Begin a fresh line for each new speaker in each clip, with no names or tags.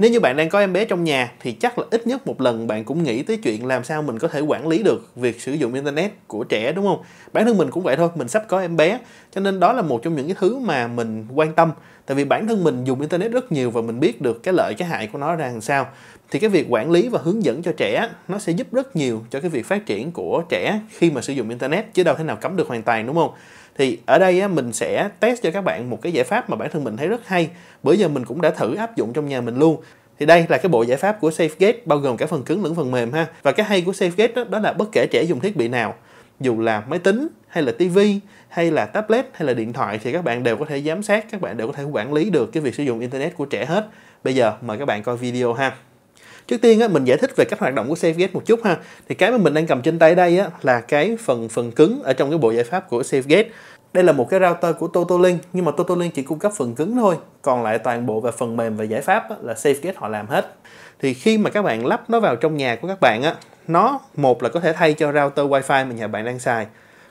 Nếu như bạn đang có em bé trong nhà thì chắc là ít nhất một lần bạn cũng nghĩ tới chuyện làm sao mình có thể quản lý được việc sử dụng internet của trẻ đúng không? Bản thân mình cũng vậy thôi, mình sắp có em bé, cho nên đó là một trong những cái thứ mà mình quan tâm tại vì bản thân mình dùng internet rất nhiều và mình biết được cái lợi cái hại của nó ra làm sao thì cái việc quản lý và hướng dẫn cho trẻ nó sẽ giúp rất nhiều cho cái việc phát triển của trẻ khi mà sử dụng internet chứ đâu thể nào cấm được hoàn toàn đúng không thì ở đây á, mình sẽ test cho các bạn một cái giải pháp mà bản thân mình thấy rất hay bữa giờ mình cũng đã thử áp dụng trong nhà mình luôn thì đây là cái bộ giải pháp của SafeGate bao gồm cả phần cứng lẫn phần mềm ha và cái hay của SafeGate đó, đó là bất kể trẻ dùng thiết bị nào dù là máy tính hay là tivi hay là tablet hay là điện thoại thì các bạn đều có thể giám sát các bạn đều có thể quản lý được cái việc sử dụng internet của trẻ hết bây giờ mời các bạn coi video ha trước tiên á, mình giải thích về cách hoạt động của SafeGate một chút ha thì cái mà mình đang cầm trên tay đây á, là cái phần phần cứng ở trong cái bộ giải pháp của SafeGate đây là một cái router của Totolink nhưng mà Totolink chỉ cung cấp phần cứng thôi còn lại toàn bộ về phần mềm và giải pháp á, là SafeGate họ làm hết thì khi mà các bạn lắp nó vào trong nhà của các bạn á nó một là có thể thay cho router wifi mà nhà bạn đang xài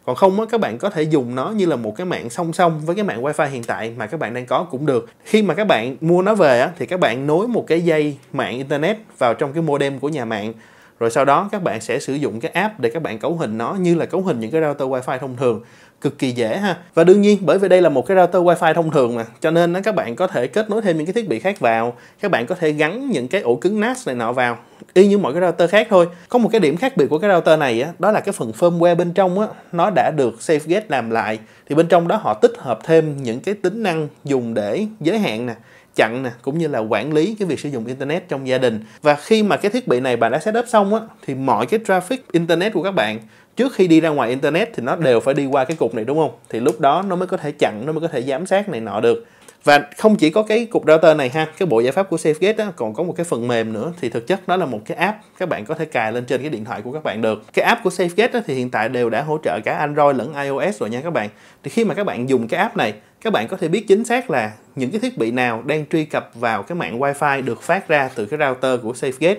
còn không á các bạn có thể dùng nó như là một cái mạng song song với cái mạng wifi hiện tại mà các bạn đang có cũng được khi mà các bạn mua nó về á thì các bạn nối một cái dây mạng internet vào trong cái modem của nhà mạng rồi sau đó các bạn sẽ sử dụng cái app để các bạn cấu hình nó như là cấu hình những cái router wifi thông thường cực kỳ dễ ha và đương nhiên bởi vì đây là một cái router wifi thông thường mà cho nên đó, các bạn có thể kết nối thêm những cái thiết bị khác vào các bạn có thể gắn những cái ổ cứng NAS này nọ vào y như mọi cái router khác thôi có một cái điểm khác biệt của cái router này á, đó là cái phần firmware bên trong á, nó đã được SafeGate làm lại thì bên trong đó họ tích hợp thêm những cái tính năng dùng để giới hạn nè chặn nè cũng như là quản lý cái việc sử dụng internet trong gia đình và khi mà cái thiết bị này bạn đã setup xong á thì mọi cái traffic internet của các bạn trước khi đi ra ngoài internet thì nó đều phải đi qua cái cục này đúng không thì lúc đó nó mới có thể chặn nó mới có thể giám sát này nọ được và không chỉ có cái cục router này ha cái bộ giải pháp của SafeGate còn có một cái phần mềm nữa thì thực chất nó là một cái app các bạn có thể cài lên trên cái điện thoại của các bạn được cái app của SafeGate thì hiện tại đều đã hỗ trợ cả Android lẫn iOS rồi nha các bạn thì khi mà các bạn dùng cái app này các bạn có thể biết chính xác là những cái thiết bị nào đang truy cập vào cái mạng wifi được phát ra từ cái router của SafeGate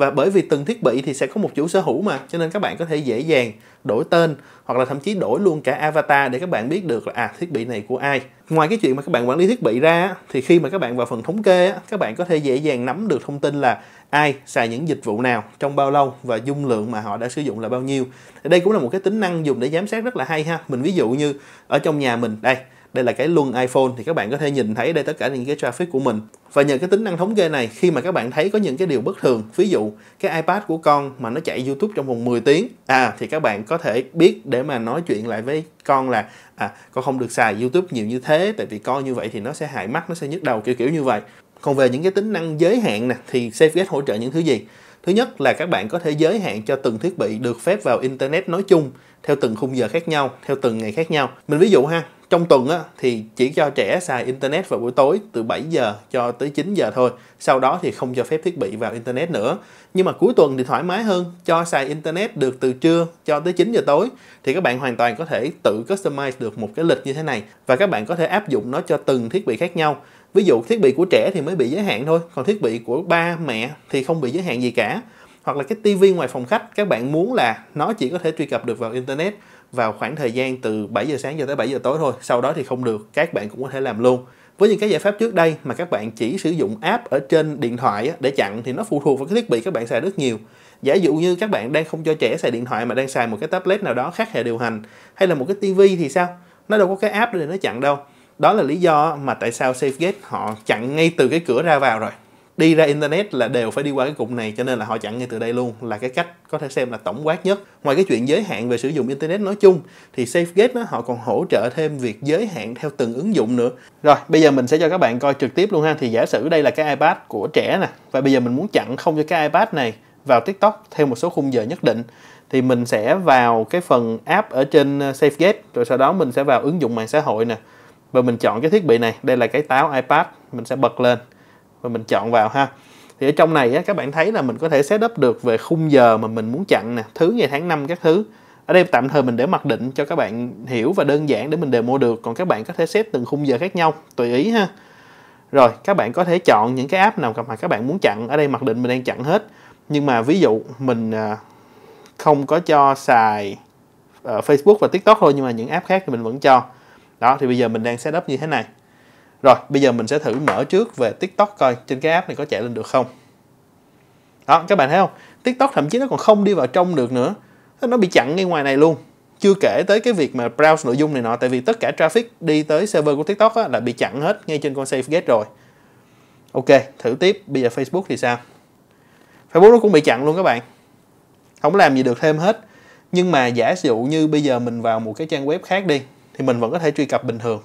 và bởi vì từng thiết bị thì sẽ có một chủ sở hữu mà cho nên các bạn có thể dễ dàng đổi tên hoặc là thậm chí đổi luôn cả avatar để các bạn biết được là à thiết bị này của ai ngoài cái chuyện mà các bạn quản lý thiết bị ra thì khi mà các bạn vào phần thống kê các bạn có thể dễ dàng nắm được thông tin là ai xài những dịch vụ nào trong bao lâu và dung lượng mà họ đã sử dụng là bao nhiêu đây cũng là một cái tính năng dùng để giám sát rất là hay ha mình ví dụ như ở trong nhà mình đây đây là cái luân iPhone thì các bạn có thể nhìn thấy đây tất cả những cái traffic của mình và nhờ cái tính năng thống kê này khi mà các bạn thấy có những cái điều bất thường ví dụ cái iPad của con mà nó chạy YouTube trong vòng 10 tiếng à thì các bạn có thể biết để mà nói chuyện lại với con là à con không được xài YouTube nhiều như thế tại vì con như vậy thì nó sẽ hại mắt nó sẽ nhức đầu kiểu kiểu như vậy còn về những cái tính năng giới hạn nè thì SafeGate hỗ trợ những thứ gì Thứ nhất là các bạn có thể giới hạn cho từng thiết bị được phép vào Internet nói chung theo từng khung giờ khác nhau, theo từng ngày khác nhau. Mình ví dụ ha, trong tuần á, thì chỉ cho trẻ xài internet vào buổi tối từ 7 giờ cho tới 9 giờ thôi sau đó thì không cho phép thiết bị vào internet nữa nhưng mà cuối tuần thì thoải mái hơn cho xài internet được từ trưa cho tới 9 giờ tối thì các bạn hoàn toàn có thể tự customize được một cái lịch như thế này và các bạn có thể áp dụng nó cho từng thiết bị khác nhau ví dụ thiết bị của trẻ thì mới bị giới hạn thôi còn thiết bị của ba mẹ thì không bị giới hạn gì cả hoặc là cái tivi ngoài phòng khách các bạn muốn là nó chỉ có thể truy cập được vào internet vào khoảng thời gian từ 7 giờ sáng cho tới 7 giờ tối thôi sau đó thì không được các bạn cũng có thể làm luôn với những cái giải pháp trước đây mà các bạn chỉ sử dụng app ở trên điện thoại để chặn thì nó phụ thuộc vào cái thiết bị các bạn xài rất nhiều giả dụ như các bạn đang không cho trẻ xài điện thoại mà đang xài một cái tablet nào đó khác hệ điều hành hay là một cái tivi thì sao nó đâu có cái app để nó chặn đâu đó là lý do mà tại sao SafeGate họ chặn ngay từ cái cửa ra vào rồi đi ra internet là đều phải đi qua cái cục này cho nên là họ chặn ngay từ đây luôn là cái cách có thể xem là tổng quát nhất ngoài cái chuyện giới hạn về sử dụng internet nói chung thì safegate nó họ còn hỗ trợ thêm việc giới hạn theo từng ứng dụng nữa rồi bây giờ mình sẽ cho các bạn coi trực tiếp luôn ha thì giả sử đây là cái ipad của trẻ nè và bây giờ mình muốn chặn không cho cái ipad này vào tiktok theo một số khung giờ nhất định thì mình sẽ vào cái phần app ở trên ờ, safegate rồi sau đó mình sẽ vào ứng dụng mạng xã hội nè và mình chọn cái thiết bị này đây là cái táo ipad mình sẽ bật lên và mình chọn vào ha thì ở trong này á, các bạn thấy là mình có thể setup được về khung giờ mà mình muốn chặn nè thứ ngày tháng năm các thứ ở đây tạm thời mình để mặc định cho các bạn hiểu và đơn giản để mình demo được còn các bạn có thể set từng khung giờ khác nhau tùy ý ha rồi các bạn có thể chọn những cái app nào mà các bạn muốn chặn ở đây mặc định mình đang chặn hết nhưng mà ví dụ mình à, không có cho xài ờ, Facebook và TikTok thôi nhưng mà những app khác thì mình vẫn cho đó thì bây giờ mình đang setup như thế này rồi, bây giờ mình sẽ thử mở trước về TikTok coi trên cái app này có chạy lên được không. Đó, các bạn thấy không? TikTok thậm chí nó còn không đi vào trong được nữa. Nó bị chặn ngay ngoài này luôn. Chưa kể tới cái việc mà browse nội dung này nọ tại vì tất cả traffic đi tới server của TikTok á, là bị chặn hết ngay trên con SafeGate rồi. Ok, thử tiếp. Bây giờ Facebook thì sao? Facebook nó cũng bị chặn luôn các bạn. Không làm gì được thêm hết. Nhưng mà giả dụ như bây giờ mình vào một cái trang web khác đi thì mình vẫn có thể truy cập bình thường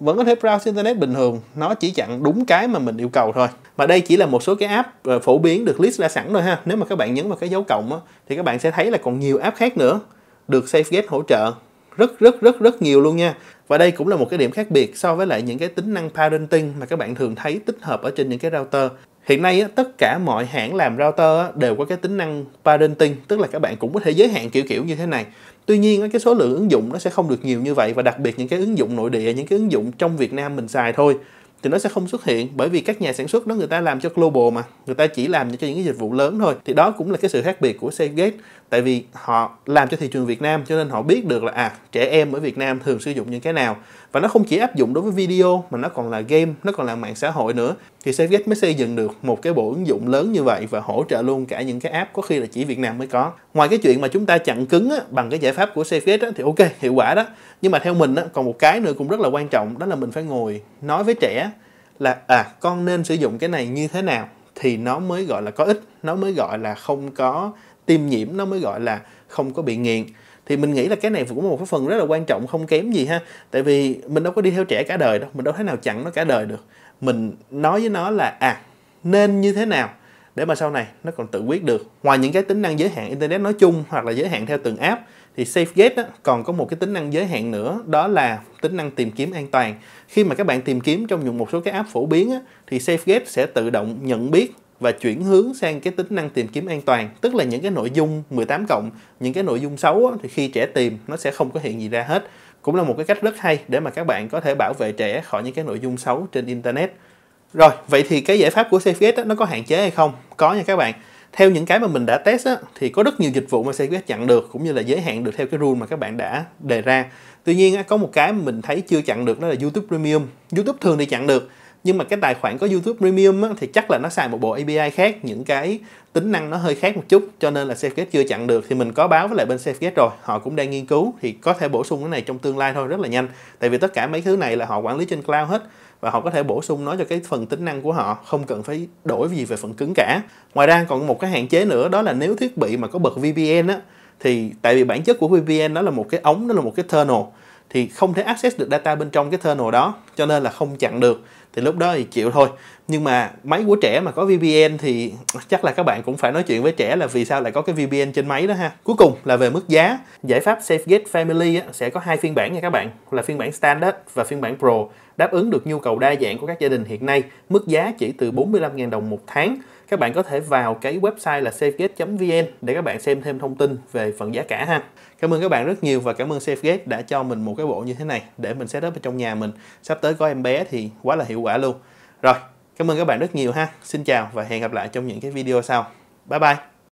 vẫn có thể browse internet bình thường nó chỉ chặn đúng cái mà mình yêu cầu thôi và đây chỉ là một số cái app ờ, phổ biến được list ra sẵn rồi ha nếu mà các bạn nhấn vào cái dấu cộng á, thì các bạn sẽ thấy là còn nhiều app khác nữa được SafeGate hỗ trợ rất rất rất rất nhiều luôn nha và đây cũng là một cái điểm khác biệt so với lại những cái tính năng parenting mà các bạn thường thấy tích hợp ở trên những cái router hiện nay tất cả mọi hãng làm router đều có cái tính năng parenting tức là các bạn cũng có thể giới hạn kiểu kiểu như thế này tuy nhiên cái số lượng ứng dụng nó sẽ không được nhiều như vậy và đặc biệt những cái ứng dụng nội địa những cái ứng dụng trong việt nam mình xài thôi thì nó sẽ không xuất hiện bởi vì các nhà sản xuất đó người ta làm cho global mà người ta chỉ làm cho những cái dịch vụ lớn thôi thì đó cũng là cái sự khác biệt của Safegate tại vì họ làm cho thị trường Việt Nam cho nên họ biết được là à trẻ em ở Việt Nam thường sử dụng những cái nào và nó không chỉ áp dụng đối với video mà nó còn là game nó còn là mạng xã hội nữa thì Safegate mới xây dựng được một cái bộ ứng dụng lớn như vậy và hỗ trợ luôn cả những cái app có khi là chỉ Việt Nam mới có ngoài cái chuyện mà chúng ta chặn cứng á, bằng cái giải pháp của Safegate á, thì ok hiệu quả đó nhưng mà theo mình á, còn một cái nữa cũng rất là quan trọng đó là mình phải ngồi nói với trẻ là à con nên sử dụng cái này như thế nào thì nó mới gọi là có ích nó mới gọi là không có tiêm nhiễm nó mới gọi là không có bị nghiện thì mình nghĩ là cái này cũng một cái phần rất là quan trọng không kém gì ha tại vì mình đâu có đi theo trẻ cả đời đâu mình đâu thế nào chặn nó cả đời được mình nói với nó là à nên như thế nào để mà sau này nó còn tự quyết được ngoài những cái tính năng giới hạn internet nói chung hoặc là giới hạn theo từng app thì SafeGate á, còn có một cái tính năng giới hạn nữa đó là tính năng tìm kiếm an toàn khi mà các bạn tìm kiếm trong dùng một số cái app phổ biến á, thì SafeGate sẽ tự động nhận biết và chuyển hướng sang cái tính năng tìm kiếm an toàn tức là những cái nội dung 18 cộng những cái nội dung xấu á, thì khi trẻ tìm nó sẽ không có hiện gì ra hết cũng là một cái cách rất hay để mà các bạn có thể bảo vệ trẻ khỏi những cái nội dung xấu trên internet rồi vậy thì cái giải pháp của SafeGate nó có hạn chế hay không có nha các bạn theo những cái mà mình đã test á, thì có rất nhiều dịch vụ mà CQS chặn được cũng như là giới hạn được theo cái rule mà các bạn đã đề ra tuy nhiên á, có một cái mà mình thấy chưa chặn được đó là YouTube Premium YouTube thường thì chặn được nhưng mà cái tài khoản có YouTube Premium á, thì chắc là nó xài một bộ API khác những cái tính năng nó hơi khác một chút cho nên là Safeguard chưa chặn được thì mình có báo với lại bên Safeguard rồi họ cũng đang nghiên cứu thì có thể bổ sung cái này trong tương lai thôi rất là nhanh tại vì tất cả mấy thứ này là họ quản lý trên cloud hết và họ có thể bổ sung nó cho cái phần tính năng của họ không cần phải đổi gì về phần cứng cả ngoài ra còn một cái hạn chế nữa đó là nếu thiết bị mà có bật VPN á thì tại vì bản chất của VPN đó là một cái ống đó là một cái tunnel thì không thể access được data bên trong cái tunnel đó cho nên là không chặn được thì lúc đó thì chịu thôi nhưng mà máy của trẻ mà có VPN thì chắc là các bạn cũng phải nói chuyện với trẻ là vì sao lại có cái VPN trên máy đó ha cuối cùng là về mức giá giải pháp SafeGate Family sẽ có hai phiên bản nha các bạn là phiên bản Standard và phiên bản Pro đáp ứng được nhu cầu đa dạng của các gia đình hiện nay. Mức giá chỉ từ 45.000 đồng một tháng. Các bạn có thể vào cái website là safegate.vn để các bạn xem thêm thông tin về phần giá cả ha. Cảm ơn các bạn rất nhiều và cảm ơn Safegate đã cho mình một cái bộ như thế này để mình setup ở trong nhà mình. Sắp tới có em bé thì quá là hiệu quả luôn. Rồi, cảm ơn các bạn rất nhiều ha. Xin chào và hẹn gặp lại trong những cái video sau. Bye bye.